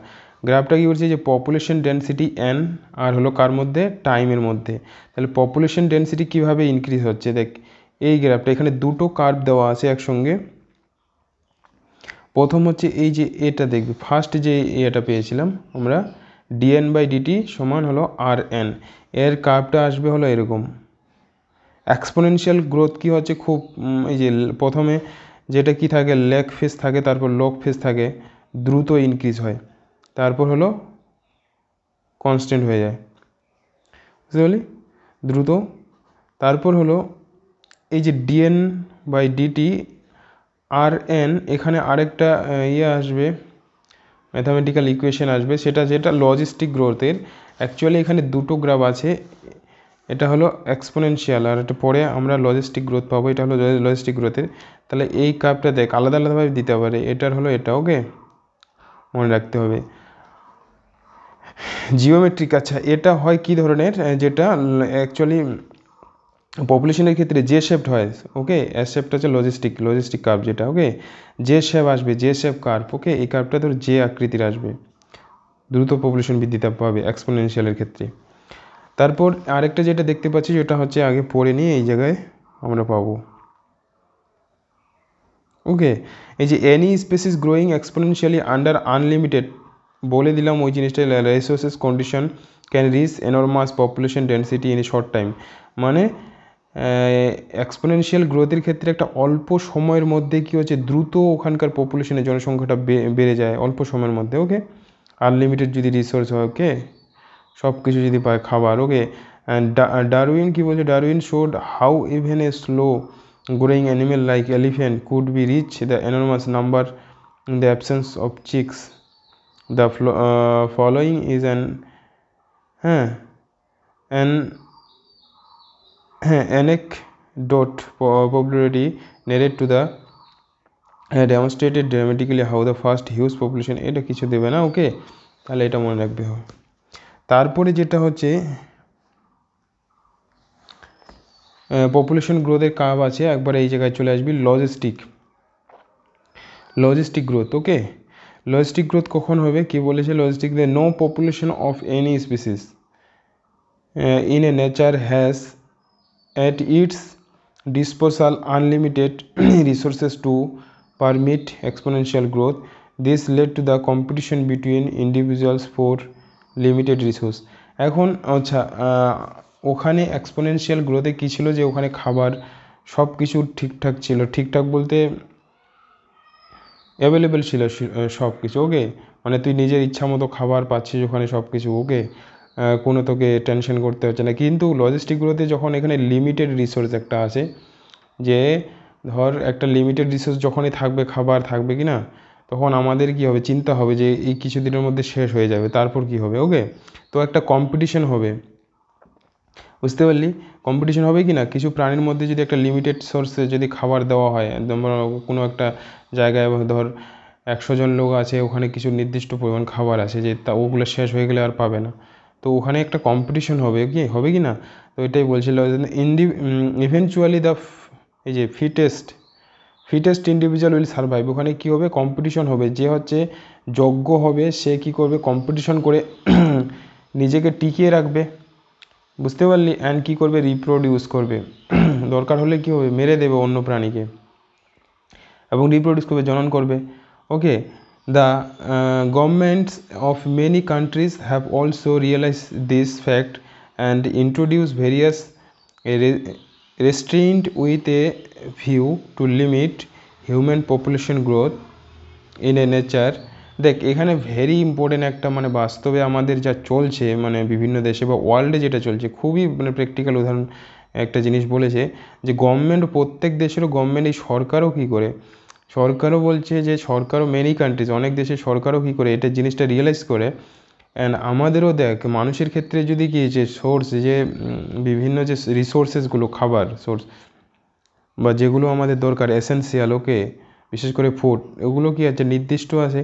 S1: গ্রাফটা কী বলছে যে পপুলেশন ডেন্সিটি এন আর হলো কার মধ্যে টাইমের মধ্যে তাহলে পপুলেশন ডেন্সিটি কীভাবে ইনক্রিজ হচ্ছে দেখ এই গ্রাফটা এখানে দুটো কার্ভ দেওয়া আছে একসঙ্গে প্রথম হচ্ছে এই যে এটা দেখবি ফার্স্ট যে এটা পেয়েছিলাম আমরা ডিএন বাই ডিটি সমান হলো আর এন এর কার্ভটা আসবে হলো এরকম এক্সপোনেনশিয়াল গ্রোথ কি হচ্ছে খুব এই যে প্রথমে যেটা কি থাকে লেগ ফেস থাকে তারপর লক ফেস থাকে দ্রুত ইনক্রিজ হয় তারপর হলো কনস্ট্যান্ট হয়ে যায় বুঝতে পারলি দ্রুত তারপর হলো এই যে d N by d t r N এখানে আরেকটা ইয়ে আসবে ম্যাথামেটিক্যাল ইকুয়েশন আসবে সেটা যেটা লজিস্টিক গ্রোথের অ্যাকচুয়ালি এখানে দুটো গ্রাফ আছে এটা হলো এক্সপোনেনশিয়াল আর এটা পরে আমরা লজিস্টিক গ্রোথ পাবো এটা হলো লজিস্টিক গ্রোথের তাহলে এই কাপটা দেখ আলাদা আলাদাভাবে দিতে পারে এটার হলো এটা ওকে মনে রাখতে হবে জিওমেট্রিক আচ্ছা এটা হয় কি ধরনের যেটা অ্যাকচুয়ালি পপুলেশনের ক্ষেত্রে যে শেপড হয় ওকে এস শেপটা হচ্ছে লজিস্টিক লজিস্টিক কার্ভ যেটা ওকে যে শেপ আসবে যে শেপ কার্ভ ওকে এই কার্ভটা ধর যে আকৃতির আসবে দ্রুত পপুলেশন বৃদ্ধিতে পাবে এক্সপোনেনশিয়ালের ক্ষেত্রে তারপর আরেকটা যেটা দেখতে পাচ্ছি যেটা হচ্ছে আগে পড়ে নিয়ে এই জায়গায় আমরা পাব ওকে এই যে any species growing exponentially under unlimited বলে দিলাম ওই জিনিসটা resources condition can reach enormous population density in short time মানে এক্সপোনেনশিয়াল গ্রোথের ক্ষেত্রে একটা অল্প সময়ের মধ্যে কী হচ্ছে দ্রুত ওখানকার পপুলেশনের জনসংখ্যাটা বেড়ে যায় অল্প সময়ের মধ্যে ওকে আনলিমিটেড যদি রিসোর্স হয় ওকে সব কিছু যদি পায় খাবার ওকে অ্যান্ড ডারউইন কী বলছে Darwin showed how even a slow growing animal like elephant could be reach the enormous number in the absence of checks the uh, following is an হ্যাঁ অ্যান হ্যাঁ anecdote uh, popularly narrated to the হ্যাঁ demonstrated dramatically how the first huge population এটা কিছু দেবে না ওকে তাহলে এটা মনে রাখবে তারপরে যেটা হচ্ছে পপুলেশন গ্রোথের কাব আছে একবার এই জায়গায় চলে আসবি logistic logistic growth okay logistic growth কখন হবে কি বলেছে logistic they no population of any species in a nature has at its disposal unlimited resources to permit exponential growth this led to the competition between individuals for limited resource এখন আচ্ছা ওখানে এক্সপোনেনশিয়াল গ্রোথে কী ছিল যে ওখানে খাবার সব কিছু ঠিকঠাক ছিল ঠিকঠাক বলতে অ্যাভেলেবেল ছিল সব কিছু ওকে মানে তুই নিজের ইচ্ছা মতো খাবার পাচ্ছিস ওখানে সব কিছু ওকে কোনো তোকে টেনশন করতে হচ্ছে না কিন্তু লজিস্টিকগুলোতে যখন এখানে লিমিটেড রিসোর্স একটা আছে যে ধর একটা লিমিটেড রিসোর্স যখনই থাকবে খাবার থাকবে কি না তখন আমাদের কি হবে চিন্তা হবে যে এই কিছুদিনের মধ্যে শেষ হয়ে যাবে তারপর কি হবে ওকে তো একটা কম্পিটিশন হবে বুঝতে পারলি কম্পিটিশন হবে কি না কিছু প্রাণীর মধ্যে যদি একটা লিমিটেড সোর্সে যদি খাবার দেওয়া হয় কোনো একটা জায়গায় ধর একশো জন লোক আছে ওখানে কিছু নির্দিষ্ট পরিমাণ খাবার আছে যে তা ওগুলো শেষ হয়ে গেলে আর পাবে না তো ওখানে একটা কম্পিটিশন হবে কি হবে কি না তো এটাই বলছিল ইন্ডি ইভেনচুয়ালি দ্য এই যে fittest fittest individual will survive ওখানে কী হবে কম্পিটিশন হবে যে হচ্ছে যোগ্য হবে সে কি করবে কম্পিটিশন করে নিজেকে টিকিয়ে রাখবে বুঝতে পারলি অ্যান্ড কী করবে রিপ্রোডিউস করবে দরকার হলে কী হবে মেরে দেবে অন্য প্রাণীকে এবং রিপ্রোডিউস করবে জনন করবে okay the governments of many countries have also realise this fact and introduce various restraint with a view to limit human population growth in a nature দেখ এখানে ভেরি ইম্পর্টেন্ট একটা মানে বাস্তবে আমাদের যা চলছে মানে বিভিন্ন দেশে বা ওয়ার্ল্ডে যেটা চলছে খুবই মানে প্র্যাকটিক্যাল উদাহরণ একটা জিনিস বলেছে যে গভর্নমেন্ট প্রত্যেক দেশেরও গভর্নমেন্ট এই সরকারও কী করে সরকারও বলছে যে সরকারও মেনি কান্ট্রিজ অনেক দেশের সরকারও কী করে এটা জিনিসটা রিয়েলাইজ করে অ্যান্ড আমাদেরও দেখ মানুষের ক্ষেত্রে যদি কি যে সোর্স যে বিভিন্ন যে রিসোর্সেসগুলো খাবার সোর্স বা যেগুলো আমাদের দরকার এসেন্সিয়াল ওকে বিশেষ করে ফুড ওগুলো কি আছে নির্দিষ্ট আছে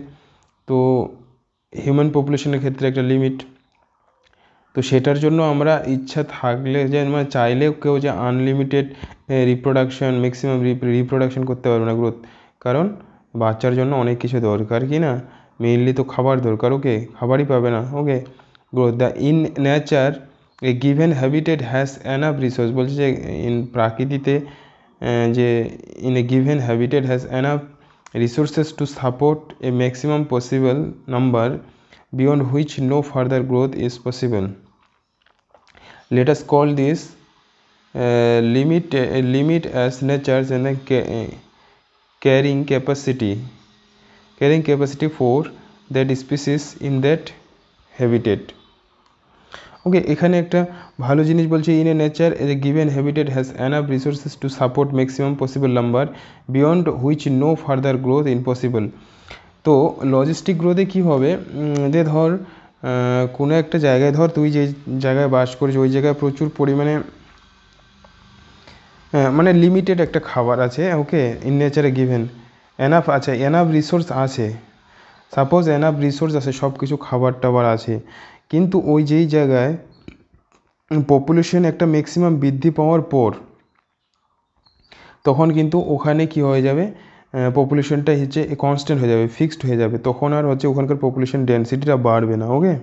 S1: তো হিউম্যান পপুলেশনের ক্ষেত্রে একটা লিমিট তো সেটার জন্য আমরা ইচ্ছা থাকলে যে মানে চাইলেও কেউ যে আনলিমিটেড রিপ্রোডাকশান ম্যাক্সিমাম রিপ্রোডাকশান করতে পারবে না গ্রোথ কারণ বাচ্চার জন্য অনেক কিছু দরকার কি না মেইনলি তো খাবার দরকার ওকে খাবারই পাবে না okay growth the in nature a given has has enough resource বলছে যে ইন প্রাকৃতিতে যে in a given has has enough resources to support a maximum possible number beyond which no further growth is possible. Let us call this uh, limit uh, limit as nature's and uh, carrying capacity carrying capacity for that species in that habitat. Okay এখানে একটা ভালো জিনিস বলছে in a nature a given habitat has enough resources to support maximum possible number beyond which no further growth impossible তো লজিস্টিক গ্রোথে কী হবে যে ধর কোনো একটা জায়গায় ধর তুই যে জায়গায় বাস করিস ওই জায়গায় প্রচুর পরিমাণে মানে লিমিটেড একটা খাবার আছে ওকে ইন নেচারে গিভেন অ্যানাফ আছে অ্যানাফ রিসোর্স আছে সাপোজ অ্যানাফ রিসোর্স আছে সব কিছু খাবার টাবার আছে কিন্তু ওই যেই জায়গায় পপুলেশন একটা ম্যাক্সিমাম বৃদ্ধি পাওয়ার পর তখন কিন্তু ওখানে কি হয়ে যাবে পপুলেশনটা হচ্ছে কনস্ট্যান্ট হয়ে যাবে ফিক্সড হয়ে যাবে তখন আর হচ্ছে ওখানকার পপুলেশন ডেন্সিটিটা বাড়বে না ওকে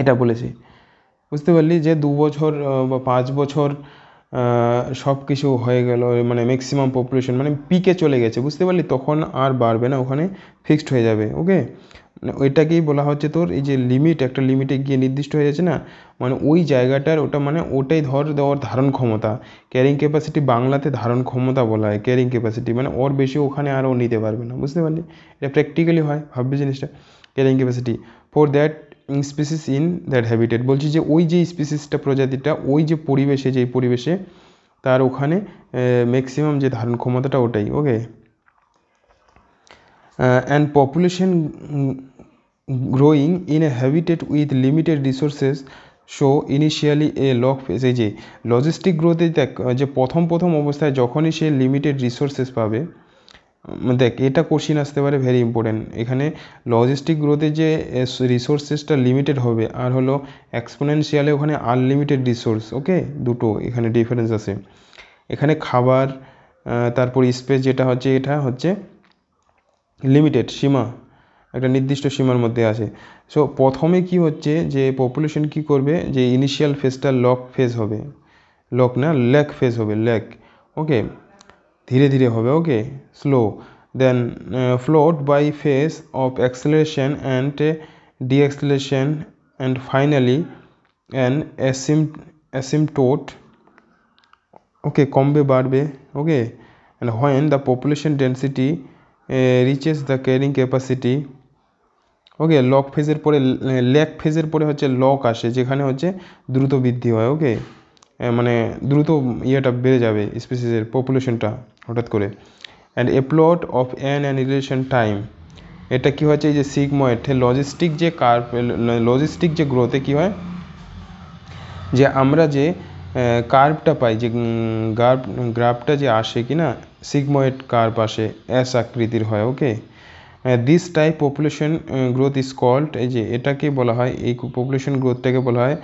S1: এটা বলেছি বুঝতে পারলি যে দু বছর বা পাঁচ বছর সব কিছু হয়ে গেল মানে ম্যাক্সিমাম পপুলেশন মানে পিকে চলে গেছে বুঝতে পারলি তখন আর বাড়বে না ওখানে ফিক্সড হয়ে যাবে ওকে মানে ওইটাকেই বলা হচ্ছে তোর এই যে লিমিট একটা লিমিটে গিয়ে নির্দিষ্ট হয়ে যাচ্ছে না মানে ওই জায়গাটার ওটা মানে ওটাই ধর ওর ধারণ ক্ষমতা ক্যারিং ক্যাপাসিটি বাংলাতে ধারণ ক্ষমতা বলা হয় ক্যারিং ক্যাপাসিটি মানে ওর বেশি ওখানে আর ও নিতে পারবে না বুঝতে পারলি এটা প্র্যাকটিক্যালি হয় ভাববি জিনিসটা carrying capacity for that species in that habitat বলছি যে ওই যে স্পিসিসটা প্রজাতিটা ওই যে পরিবেশে যেই পরিবেশে তার ওখানে ম্যাক্সিমাম যে ধারণ ক্ষমতাটা ওটাই okay and population growing in a habitat with limited resources show initially a lock phase যে লজিস্টিক গ্রোথে দেখ যে প্রথম প্রথম অবস্থায় যখনই সে লিমিটেড রিসোর্সেস পাবে দেখ এটা কোশ্চিন আসতে পারে ভেরি ইম্পর্টেন্ট এখানে লজিস্টিক গ্রোথে যে রিসোর্সেসটা লিমিটেড হবে আর হলো এক্সপোনেনশিয়ালে ওখানে আনলিমিটেড রিসোর্স ওকে দুটো এখানে ডিফারেন্স আছে এখানে খাবার তারপর স্পেস যেটা হচ্ছে এটা হচ্ছে লিমিটেড সীমা একটা নির্দিষ্ট সীমার মধ্যে আছে সো প্রথমে কি হচ্ছে যে পপুলেশন কি করবে যে ইনিশিয়াল ফেজটা লক ফেজ হবে লক না ল্যাক ফেজ হবে ল্যাক ওকে ধীরে ধীরে হবে okay slow then followed by phase of acceleration and deceleration and finally and অ্যাসিম অ্যাসিমটোট ওকে কমবে বাড়বে okay and when the population density reaches the carrying capacity okay lock ফেজের পরে লেক ফেজের পরে হচ্ছে লক আসে যেখানে হচ্ছে দ্রুত বৃদ্ধি হয় ওকে মানে দ্রুত ইয়েটা বেড়ে যাবে স্পিসিসের পপুলেশনটা হঠাৎ করে and a plot of N and relation time এটা কী হচ্ছে এই যে সিগময়েড লজিস্টিক যে কার লজিস্টিক যে গ্রোথে কী হয় যে আমরা যে কার্ভটা পাই যে গ্রাফ গ্রাফটা যে আসে কি না সিগময়েড কার্ভ আসে অ্যাস আকৃতির হয় okay this type population growth is called এই যে এটাকে বলা হয় এই পপুলেশন গ্রোথটাকে বলা হয়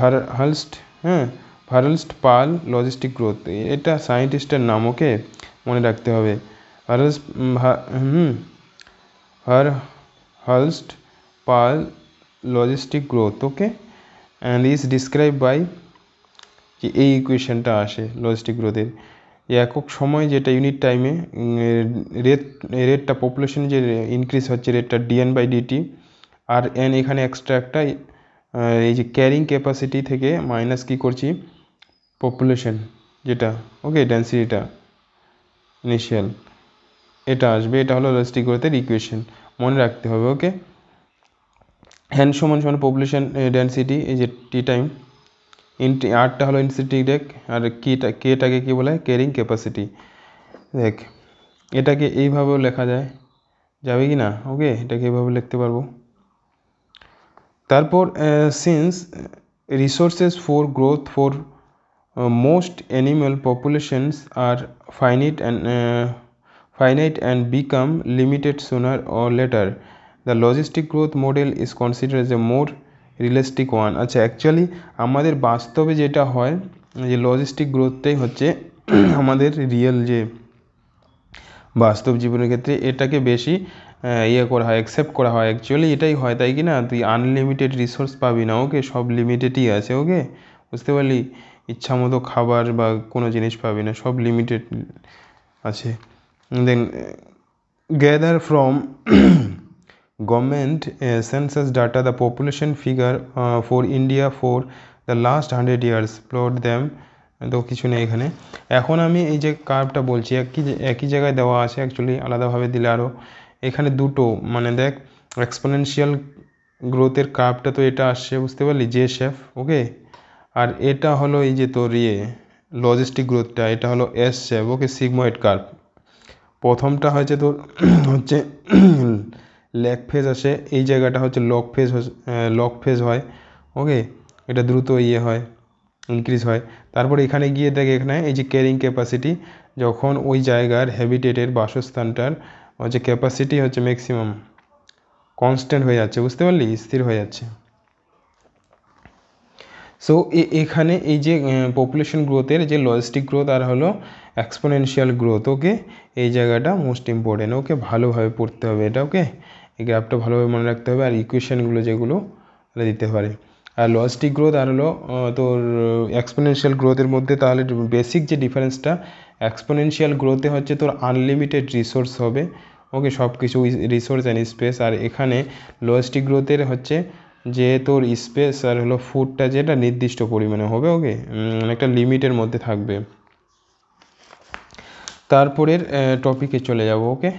S1: ভারহালস্ট uh, হ্যাঁ ভারলস্ট পাল লজিস্টিক গ্রোথ এটা সায়েন্টিস্টের নাম ওকে মনে রাখতে হবে Verhulst hmm Verhulst Pearl logistic growth okay and is describe by যে এই ইকুয়েশনটা আসে লজিস্টিক গ্রোথের এই একক সময় যেটা ইউনিট টাইমে রেট রেটটা পপুলেশন যে ইনক্রিজ হচ্ছে রেটটা d N by d t r N এখানে এক্সট্রা একটা এই যে ক্যারিং ক্যাপাসিটি থেকে মাইনাস কি করছি পপুলেশন যেটা ওকে ডেন্সিটিটা ইনিশিয়াল এটা আসবে এটা হলো গ্রোথের ইকুয়েশন মনে রাখতে হবে ওকে হ্যান্ড সমান সমান পপুলেশন ডেন্সিটি এই যে টি টাইম ইনটি আরটা হলো ইনসিটি ডেক আর কিটা কেটাকে কী বলে কেরিং ক্যাপাসিটি দেখ এটাকে এইভাবেও লেখা যায় যাবে কি না ওকে এটাকে এইভাবে লিখতে পারবো তারপর since resources for growth for most animal populations are finite and finite and become limited sooner or later the logistic growth model is consider as a more realistic one আচ্ছা অ্যাকচুয়ালি আমাদের বাস্তবে যেটা হয় যে লজিস্টিক গ্রোথটাই হচ্ছে আমাদের রিয়েল যে বাস্তব জীবনের ক্ষেত্রে এটাকে বেশি ইয়ে করা হয় অ্যাকসেপ্ট করা হয় অ্যাকচুয়ালি এটাই হয় তাই কি না তুই আনলিমিটেড রিসোর্স পাবি না ওকে সব লিমিটেডই আছে ওকে বুঝতে পারলি ইচ্ছা মতো খাবার বা কোনো জিনিস পাবি না সব লিমিটেড আছে then gather from government uh, census data the population figure uh, for India for the last 100 years plot them তো কিছু নেই এখানে এখন আমি এই যে কার্ভটা বলছি একই একই জায়গায় দেওয়া আছে অ্যাকচুয়ালি আলাদাভাবে দিলে আরও এখানে দুটো মানে দেখ এক্সপোনেনশিয়াল গ্রোথের কার্ভটা তো এটা আসছে বুঝতে পারলি জে শেফ ওকে আর এটা হলো এই যে তোর ইয়ে লজিস্টিক গ্রোথটা এটা হলো S shape okay sigmoid curve প্রথমটা হয়েছে তোর হচ্ছে ল্যাগ ফেজ আসে এই জায়গাটা হচ্ছে লক ফেজ লক ফেজ হয় ওকে এটা দ্রুত ইয়ে হয় ইনক্রিজ হয় তারপর এখানে গিয়ে দেখে এখানে এই যে ক্যারিং ক্যাপাসিটি যখন ওই জায়গার হ্যাবিটেটের বাসস্থানটার হচ্ছে ক্যাপাসিটি হচ্ছে ম্যাক্সিমাম কনস্ট্যান্ট হয়ে যাচ্ছে বুঝতে পারলি স্থির হয়ে যাচ্ছে সো এখানে এই যে পপুলেশন গ্রোথের যে লজিস্টিক গ্রোথ আর হলো এক্সপোনেনশিয়াল গ্রোথ ওকে এই জায়গাটা মোস্ট ইম্পর্টেন্ট ওকে ভালোভাবে পড়তে হবে এটা ওকে এই গ্রাফটা ভালোভাবে মনে রাখতে হবে আর ইকুয়েশানগুলো যেগুলো দিতে পারে আর লজিস্টিক গ্রোথ আর হলো তোর এক্সপোনেনশিয়াল গ্রোথের মধ্যে তাহলে বেসিক যে ডিফারেন্সটা এক্সপোনেনশিয়াল গ্রোথে হচ্ছে তোর আনলিমিটেড রিসোর্স হবে ওকে সব কিছু রিসোর্স অ্যান্ড স্পেস আর এখানে লজিস্টিক গ্রোথের হচ্ছে যে তোর স্পেস আর হলো ফুডটা যেটা নির্দিষ্ট পরিমাণে হবে ওকে একটা লিমিটের মধ্যে থাকবে তারপরের টপিকে চলে যাব ওকে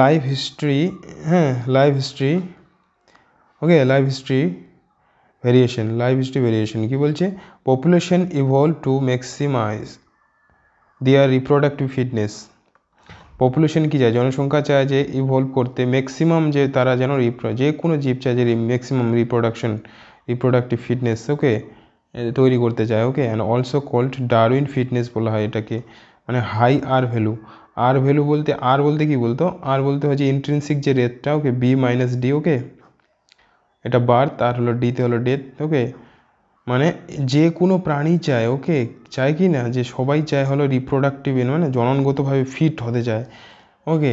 S1: লাইভ হিস্ট্রি হ্যাঁ life history okay life history variation life history variation কী বলছে population evolve to maximise their reproductive fitness population কী চায় জনসংখ্যা চায় যে ইভলভ করতে ম্যাক্সিমাম যে তারা যেন যে কোনো জীব চায় যে maximum reproduction reproductive fitness okay তৈরি করতে চায় okay and also called Darwin fitness বলা হয় এটাকে মানে high r value r value বলতে আর বলতে কি বলতো আর বলতে হচ্ছে ইন্ট্রেন্সিক যে রেটটা okay b minus d okay এটা বার্থ আর হলো ডিতে হলো ডেথ ওকে মানে যে কোনো প্রাণী চায় ওকে চায় কি না যে সবাই চায় হলো রিপ্রোডাক্টিভ মানে জননগতভাবে ফিট হতে চায় ওকে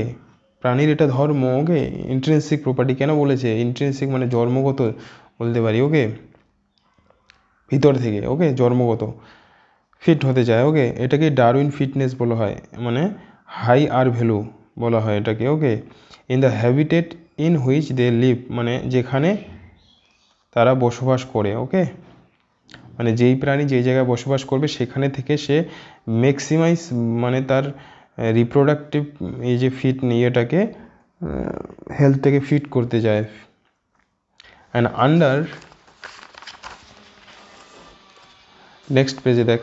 S1: প্রাণীর এটা ধর্ম ওকে ইন্ট্রেন্সিক প্রপার্টি কেন বলেছে ইন্ট্রেন্সিক মানে জন্মগত বলতে পারি ওকে ভিতর থেকে ওকে জন্মগত ফিট হতে চায় ওকে এটাকে ডারউইন ফিটনেস বলা হয় মানে হাই আর ভ্যালু বলা হয় এটাকে okay in the habitat in which they live মানে যেখানে তারা বসবাস করে ওকে মানে যেই প্রাণী যেই জায়গায় বসবাস করবে সেখানে থেকে সে ম্যাক্সিমাইজ মানে তার রিপ্রোডাক্টিভ এই যে ফিট এটাকে হেলথ থেকে ফিট করতে যায় অ্যান্ড আন্ডার নেক্সট পেজে দেখ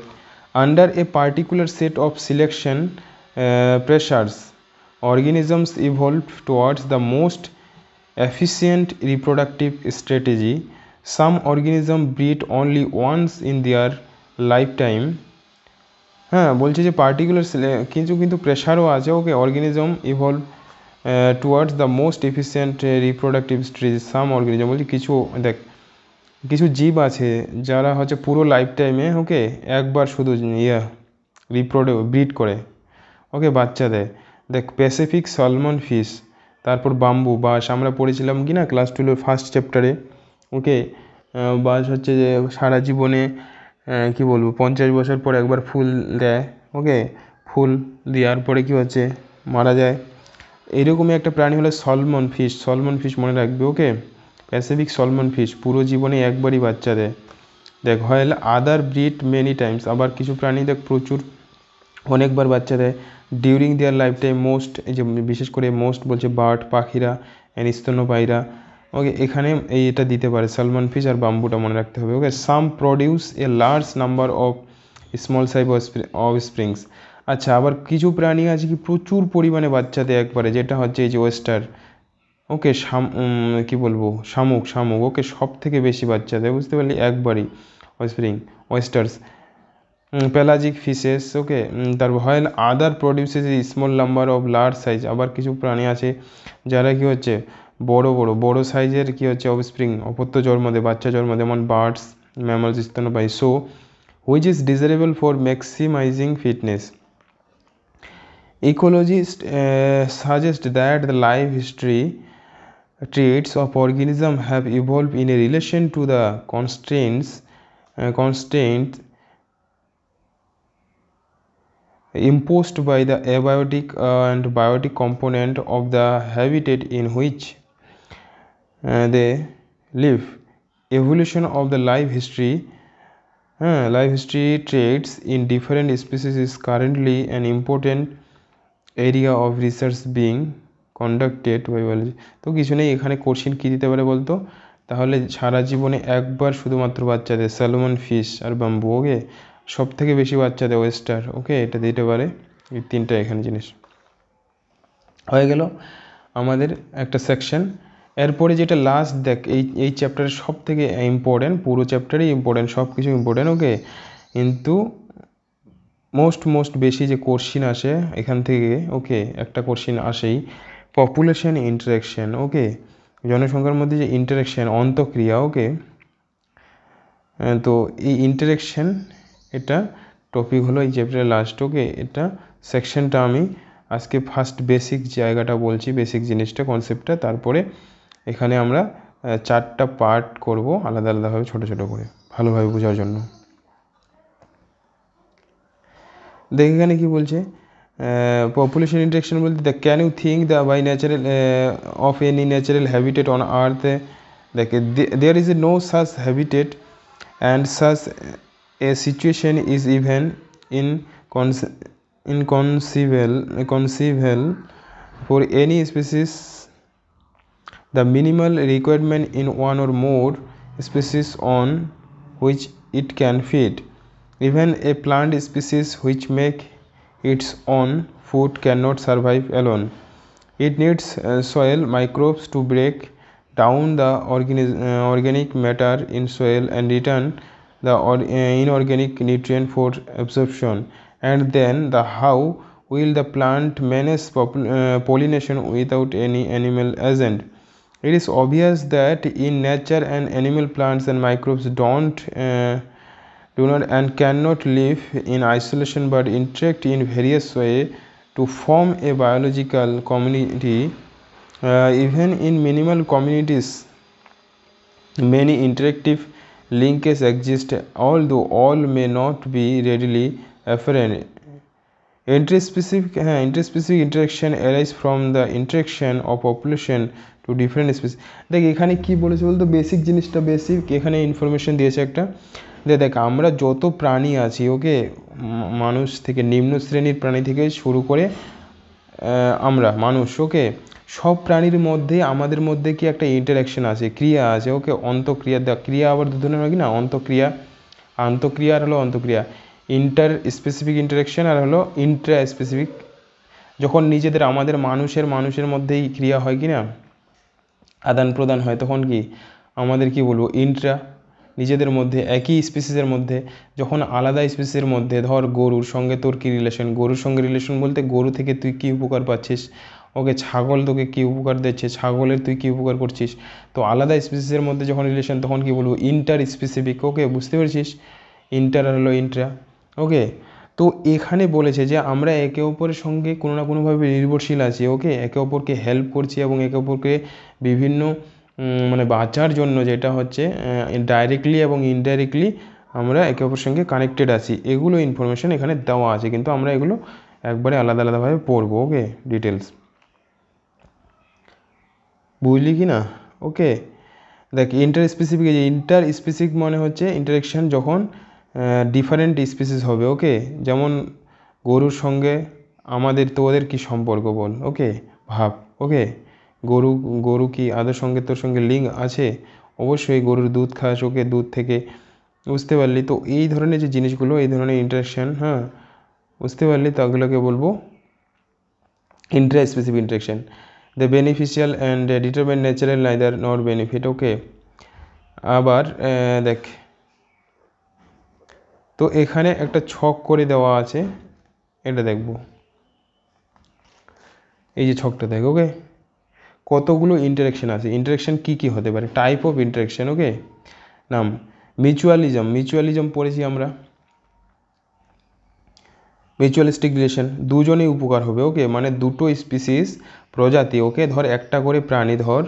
S1: under a particular set of selection Uh, pressures, organisms evolved towards the most efficient reproductive strategy. Some organisms breed only once in their lifetime. হ্যাঁ বলছে যে পার্টিকুলার কিছু কিন্তু প্রেশারও আছে okay organism evolve towards the most efficient reproductive strategy some organism বলছে কিছু দেখ কিছু জীব আছে যারা হচ্ছে পুরো লাইফ টাইমে ওকে একবার শুধু ইয়ে রিপ্রোড ব্রিড করে ওকে বাচ্চা দেয় দেখ প্যাসিফিক সলমন ফিশ তারপর বাম্বু বাস আমরা পড়েছিলাম কি না ক্লাস টুয়েলভের ফার্স্ট চ্যাপ্টারে ওকে বাস হচ্ছে যে সারা জীবনে কি বলবো পঞ্চাশ বছর পর একবার ফুল দেয় ওকে ফুল দেওয়ার পরে কি হচ্ছে মারা যায় এরকমই একটা প্রাণী হলো সলমন ফিশ সলমন ফিশ মনে রাখবে ওকে প্যাসিফিক সলমন ফিশ পুরো জীবনে একবারই বাচ্চা দেয় দেখ হয় আদার ব্রিড মেনি টাইমস আবার কিছু প্রাণী দেখ প্রচুর অনেকবার বাচ্চাদের during their lifetime most এই যে বিশেষ করে মোস্ট বলছে বার্ড পাখিরা অ্যান্ড স্তন্যপায়ীরা ওকে এখানে এই এটা দিতে পারে সালমান ফিশ আর বাম্বুটা মনে রাখতে হবে okay some produce a large number of small size of springs আচ্ছা আবার কিছু প্রাণী আছে কি প্রচুর পরিমাণে বাচ্চা দেয় একবারে যেটা হচ্ছে এই যে ওয়েস্টার ওকে শাম কী বলবো শামুক শামুক ওকে সব থেকে বেশি বাচ্চা দেয় বুঝতে পারলি একবারই স্প্রিং ওয়েস্টার্স পেলাজিক ফিশেস ওকে তারপর হয় other produces small number of large size আবার কিছু প্রাণী আছে যারা কি হচ্ছে বড় বড় বড় সাইজের কি হচ্ছে অফস্প্রিং অপত্য জন্ম দেয় বাচ্চা জন্ম যেমন birds mammals by so which is desirable for maximising fitness ecologist suggest that the life history traits of organism have evolve in a relation to the constants constant imposed by the abiotic and biotic component of the habitat in which they live. Evolution of the life history uh, life history traits in different species is currently an important area of research being conducted by biology তো কিছু নেই এখানে কোশ্চেন কী দিতে পারে বলতো তাহলে সারা জীবনে একবার শুধুমাত্র বাচ্চাদের স্যালমন ফিশ আর বাম্বু ওকে সব থেকে বেশি বাচ্চা দেয় ওয়েস্টার ওকে এটা দিতে পারে এই তিনটা এখানে জিনিস হয়ে গেল আমাদের একটা সেকশন এরপরে যেটা লাস্ট দেখ এই এই চ্যাপ্টারের সব থেকে ইম্পর্টেন্ট পুরো চ্যাপ্টারই ইম্পর্টেন্ট সব কিছু ইম্পর্টেন্ট ওকে কিন্তু মোস্ট মোস্ট বেশি যে কোশ্চিন আসে এখান থেকে ওকে একটা কোশ্চিন আসেই পপুলেশন ইন্টারাকশন ওকে জনসংখ্যার মধ্যে যে ইন্টারাকশন অন্তঃক্রিয়া ওকে তো এই ইন্টারাকশন এটা টপিক হলো এই চ্যাপ্টারের লাস্ট ওকে এটা সেকশনটা আমি আজকে ফার্স্ট বেসিক জায়গাটা বলছি বেসিক জিনিসটা কনসেপ্টটা তারপরে এখানে আমরা চারটা পার্ট করব আলাদা আলাদাভাবে ছোট ছোট করে ভালোভাবে বোঝার জন্য দেখ এখানে কী বলছে পপুলেশন ইন্ট্রাকশন বলতে the can you think the by natural of any natural habitat on earth দেখে there is a no such habitat and such a situation is even inconceivable for any species the minimal requirement in one or more species on which it can feed even a plant species which make its own food cannot survive alone it needs uh, soil microbes to break down the organi- uh, organic matter in soil and return the uh, inorganic nutrient for absorption and then the how will the plant manage uh, pollination without any animal agent it is obvious that in nature and animal plants and microbes don't uh, do not and cannot live in isolation but interact in various ways to form a biological community uh, even in minimal communities many interactive linkages exist although all may not be readily apparent. Interspecific, uh, interspecific interaction arise from the interaction of population two different species দেখ এখানে কি বলেছে বলতো বেসিক জিনিসটা বেসিক এখানে ইনফরমেশন দিয়েছে একটা যে দেখ আমরা যত প্রাণী আছি ওকে মানুষ থেকে নিম্ন শ্রেণীর প্রাণী থেকে শুরু করে আমরা মানুষ ওকে সব প্রাণীর মধ্যে আমাদের মধ্যে কি একটা ইন্টারাকশন আছে ক্রিয়া আছে ওকে অন্তঃক্রিয়া ক্রিয়া আবার দু ধরনের হয় কি না অন্তঃক্রিয়া আন্তঃক্রিয়া আর হলো অন্তঃক্রিয়া ইন্টার স্পেসিফিক ইন্টারাকশন আর হলো ইন্ট্রা স্পেসিফিক যখন নিজেদের আমাদের মানুষের মানুষের মধ্যেই ক্রিয়া হয় কি না আদান প্রদান হয় তখন কি আমাদের কি বলবো ইন্ট্রা নিজেদের মধ্যে একই স্পিসিসের মধ্যে যখন আলাদা স্পিসিসের মধ্যে ধর গরুর সঙ্গে তোর কী রিলেশন গরুর সঙ্গে রিলেশন বলতে গরু থেকে তুই কী উপকার পাচ্ছিস ওকে ছাগল তোকে কী উপকার দিচ্ছে ছাগলের তুই কী উপকার করছিস তো আলাদা স্পিসিসের মধ্যে যখন রিলেশন তখন কী বলবো ইন্টার স্পেসিফিক ওকে বুঝতে পেরেছিস ইন্টার আর হলো ইন্ট্রা ওকে তো এখানে বলেছে যে আমরা একে অপরের সঙ্গে কোনো না কোনোভাবে নির্ভরশীল আছি ওকে একে অপরকে হেল্প করছি এবং একে অপরকে বিভিন্ন মানে বাঁচার জন্য যেটা হচ্ছে ডাইরেক্টলি এবং ইনডাইরেক্টলি আমরা একে অপরের সঙ্গে কানেক্টেড আছি এগুলো ইনফরমেশান এখানে দেওয়া আছে কিন্তু আমরা এগুলো একবারে আলাদা আলাদাভাবে পড়বো ওকে ডিটেলস বুঝলি কি না ওকে দেখ ইন্টার স্পেসিফিক ইন্টার স্পেসিফিক মানে হচ্ছে ইন্টারেকশান যখন ডিফারেন্ট স্পিসিস হবে ওকে যেমন গরুর সঙ্গে আমাদের তোদের কি সম্পর্ক বল ওকে ভাব ওকে গরু গরু কি আদর সঙ্গে তোর সঙ্গে লিঙ্ক আছে অবশ্যই গরুর দুধ খাস ওকে দুধ থেকে বুঝতে পারলি তো এই ধরনের যে জিনিসগুলো এই ধরনের ইন্টারেকশান হ্যাঁ বুঝতে পারলি তাগুলোকে বলবো interspecific interaction the beneficial and detrimental neutral neither not benefit okay আবার দেখ তো এখানে একটা ছক করে দেওয়া আছে এটা দেখব এই যে ছকটা দেখ ওকে কতগুলো ইন্টারেকশন আছে ইন্টারেকশন কি কি হতে পারে টাইপ অফ ইন্টারেকশন ওকে নাম মিউচুয়ালিজম মিউচুয়ালিজম পড়েছি আমরা মিউচুয়ালিস্টিক রিলেশন দুজনেই উপকার হবে ওকে মানে দুটো স্পিসিস প্রজাতি ওকে ধর একটা করে প্রাণী ধর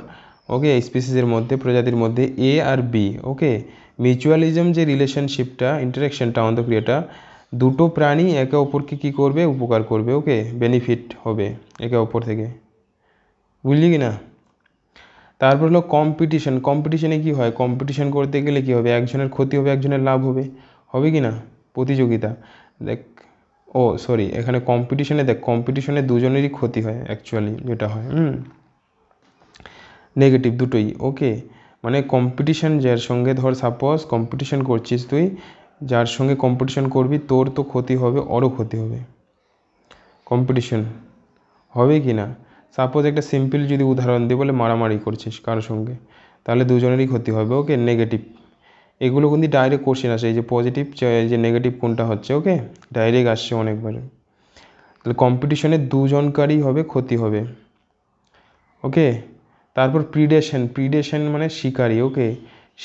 S1: ওকে স্পিসিসের মধ্যে প্রজাতির মধ্যে এ আর বি ওকে মিউচুয়ালিজম যে রিলেশনশিপটা ইন্টারেকশনটা অন্ত এটা দুটো প্রাণী একে অপরকে কি করবে উপকার করবে ওকে বেনিফিট হবে একে অপর থেকে বুঝলি কি না তারপর হলো কম্পিটিশন কম্পিটিশনে কি হয় কম্পিটিশন করতে গেলে কি হবে একজনের ক্ষতি হবে একজনের লাভ হবে হবে কি না প্রতিযোগিতা দেখ ও সরি এখানে কম্পিটিশনে দেখ কম্পিটিশনে দুজনেরই ক্ষতি হয় অ্যাকচুয়ালি যেটা হয় হুম নেগেটিভ দুটোই ওকে মানে কম্পিটিশন যার সঙ্গে ধর সাপোজ কম্পিটিশন করছিস তুই যার সঙ্গে কম্পিটিশন করবি তোর তো ক্ষতি হবে ওরও ক্ষতি হবে কম্পিটিশন হবে কি না সাপোজ একটা সিম্পল যদি উদাহরণ দিই বলে মারামারি করছিস কারোর সঙ্গে তাহলে দুজনেরই ক্ষতি হবে ওকে নেগেটিভ এগুলো কিন্তু ডাইরেক্ট কোশ্চেন আসে এই যে পজিটিভ যে নেগেটিভ কোনটা হচ্ছে ওকে ডাইরেক্ট আসছে অনেকবার তাহলে কম্পিটিশনে দুজনকারই হবে ক্ষতি হবে ওকে তারপর প্রিডেশন প্রিডেশন মানে শিকারি ওকে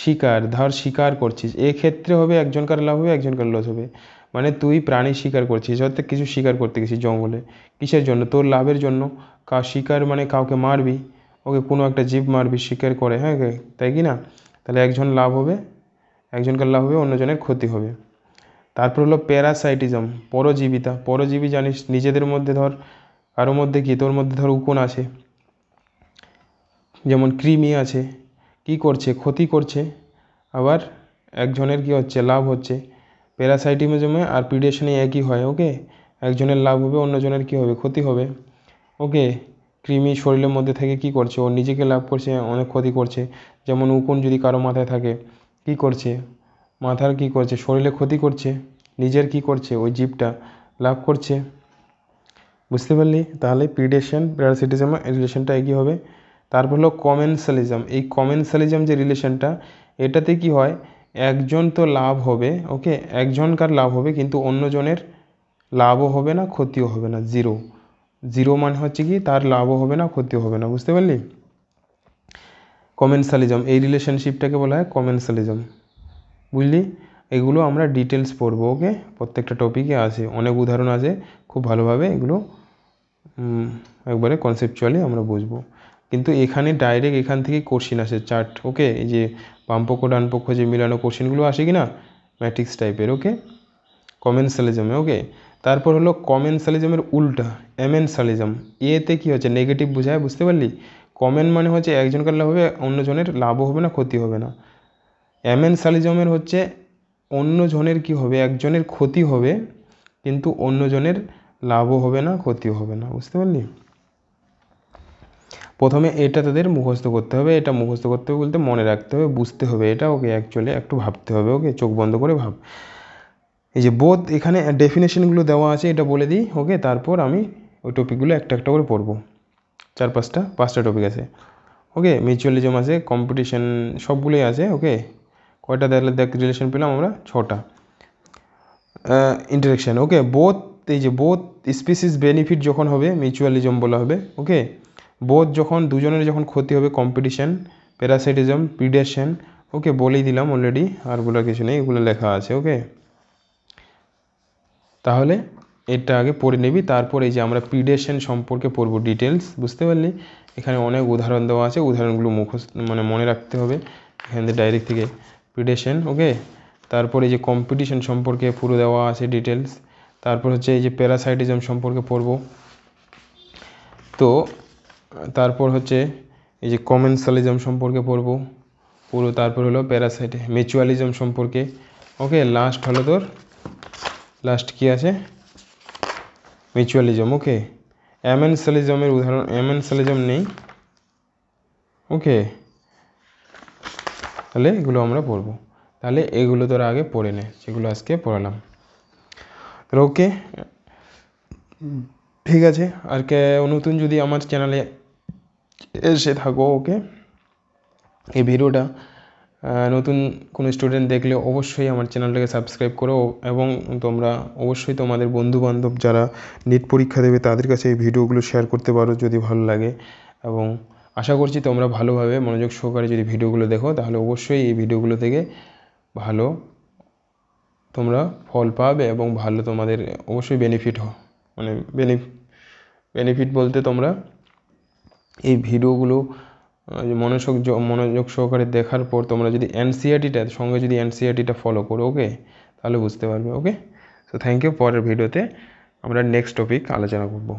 S1: শিকার ধর শিকার করছিস এক্ষেত্রে হবে একজনকার লাভ হবে একজনকার লস হবে মানে তুই প্রাণী শিকার করছিস অর্থাৎ কিছু শিকার করতে গেছিস জঙ্গলে কিসের জন্য তোর লাভের জন্য কা শিকার মানে কাউকে মারবি ওকে কোনো একটা জীব মারবি শিকার করে হ্যাঁ তাই কি না তাহলে একজন লাভ হবে একজনকার লাভ হবে অন্যজনের ক্ষতি হবে তারপর হলো প্যারাসাইটিজম পরজীবিতা পরজীবী জানিস নিজেদের মধ্যে ধর কারোর মধ্যে কি তোর মধ্যে ধর উকুন আছে যেমন কৃমি আছে কি করছে ক্ষতি করছে আবার একজনের কি হচ্ছে লাভ হচ্ছে প্যারাসাইটিজমে আর পিডিয়েশনে একই হয় ওকে একজনের লাভ হবে অন্যজনের কি হবে ক্ষতি হবে ওকে কৃমি শরীরের মধ্যে থেকে কি করছে ও নিজেকে লাভ করছে অনেক ক্ষতি করছে যেমন উকুন যদি কারো মাথায় থাকে কি করছে মাথার কি করছে শরীরে ক্ষতি করছে নিজের কি করছে ওই জীবটা লাভ করছে বুঝতে পারলি তাহলে প্রিডেশন প্যারাসিটিজম রিলেশনটা এগিয়ে হবে তারপর হলো কমেন্সালিজম এই কমেন্সালিজম যে রিলেশনটা এটাতে কি হয় একজন তো লাভ হবে ওকে একজনকার লাভ হবে কিন্তু অন্যজনের লাভও হবে না ক্ষতিও হবে না জিরো জিরো মানে হচ্ছে কি তার লাভও হবে না ক্ষতিও হবে না বুঝতে পারলি কমেন্সালিজম এই রিলেশনশিপটাকে বলা হয় কমেন্সালিজম বুঝলি এগুলো আমরা ডিটেলস পড়বো ওকে প্রত্যেকটা টপিকে আছে অনেক উদাহরণ আছে খুব ভালোভাবে এগুলো একবারে কনসেপচুয়ালি আমরা বুঝবো কিন্তু এখানে ডাইরেক্ট এখান থেকে কোশ্চিন আসে চার্ট ওকে এই যে বামপক্ষ ডানপক্ষ যে মিলানো কোশ্চিনগুলো আসে কি না ম্যাট্রিক্স টাইপের ওকে কমেন্সালিজমে ওকে তারপর হলো কমেন্সালিজমের উল্টা এমেন্সালিজম এতে কি হচ্ছে নেগেটিভ বোঝায় বুঝতে পারলি কমেন্ট মানে হচ্ছে একজনকার লাভ হবে অন্যজনের লাভও হবে না ক্ষতি হবে না অ্যামেন সালিজমের হচ্ছে অন্যজনের কি হবে একজনের ক্ষতি হবে কিন্তু অন্যজনের লাভও হবে না ক্ষতিও হবে না বুঝতে পারলি প্রথমে এটা তাদের মুখস্থ করতে হবে এটা মুখস্থ করতে হবে বলতে মনে রাখতে হবে বুঝতে হবে এটা ওকে অ্যাকচুয়ালি একটু ভাবতে হবে ওকে চোখ বন্ধ করে ভাব এই যে বোধ এখানে ডেফিনেশনগুলো দেওয়া আছে এটা বলে দিই ওকে তারপর আমি ওই টপিকগুলো একটা একটা করে পড়বো চার পাঁচটা পাঁচটা টপিক আছে ওকে মিউচুয়ালিজম আছে কম্পিটিশন সবগুলোই আছে ওকে কয়টা দেখলে দেখ রিলেশন পেলাম আমরা ছটা ইন্টারেকশান ওকে বোধ এই যে বোধ স্পিসিস বেনিফিট যখন হবে মিউচুয়ালিজম বলা হবে ওকে বোধ যখন দুজনের যখন ক্ষতি হবে কম্পিটিশন প্যারাসাইটিজম প্রিডেশন ওকে বলেই দিলাম অলরেডি আর বলার কিছু নেই এগুলো লেখা আছে ওকে তাহলে এটা আগে পড়ে নিবি তারপর এই যে আমরা পিডেশন সম্পর্কে পড়ব ডিটেলস বুঝতে পারলি এখানে অনেক উদাহরণ দেওয়া আছে উদাহরণগুলো মুখস্ত মানে মনে রাখতে হবে এখান থেকে ডাইরেক্ট থেকে পিডেশন ওকে তারপর এই যে কম্পিটিশন সম্পর্কে পুরো দেওয়া আছে ডিটেলস তারপর হচ্ছে এই যে প্যারাসাইটিজম সম্পর্কে পড়ব তো তারপর হচ্ছে এই যে কমেন্সালিজম সম্পর্কে পড়ব পুরো তারপর হলো প্যারাসাইটি মেচুয়ালিজম সম্পর্কে ওকে লাস্ট হলো তোর লাস্ট কি আছে মিউচুয়ালিজম ওকে অ্যামেনসালিজমের উদাহরণ অ্যামেনসালিজম নেই ওকে তাহলে এগুলো আমরা পড়বো তাহলে এগুলো তোরা আগে পড়ে নে যেগুলো আজকে পড়ালাম ওকে ঠিক আছে আর কে নতুন যদি আমার চ্যানেলে এসে থাকো ওকে এই ভিডিওটা নতুন কোনো স্টুডেন্ট দেখলে অবশ্যই আমার চ্যানেলটাকে সাবস্ক্রাইব করো এবং তোমরা অবশ্যই তোমাদের বন্ধুবান্ধব যারা নেট পরীক্ষা দেবে তাদের কাছে এই ভিডিওগুলো শেয়ার করতে পারো যদি ভালো লাগে এবং আশা করছি তোমরা ভালোভাবে মনোযোগ সহকারে যদি ভিডিওগুলো দেখো তাহলে অবশ্যই এই ভিডিওগুলো থেকে ভালো তোমরা ফল পাবে এবং ভালো তোমাদের অবশ্যই বেনিফিট হ মানে বেনিফিট বলতে তোমরা এই ভিডিওগুলো মনোযোগ মনোযোগ সহকারে দেখার পর তোমরা যদি এনসিআরটিটা e সঙ্গে যদি এনসিআরটিটা e ফলো করো ওকে তাহলে বুঝতে পারবে ওকে সো থ্যাংক ইউ পরের ভিডিওতে আমরা নেক্সট টপিক আলোচনা করবো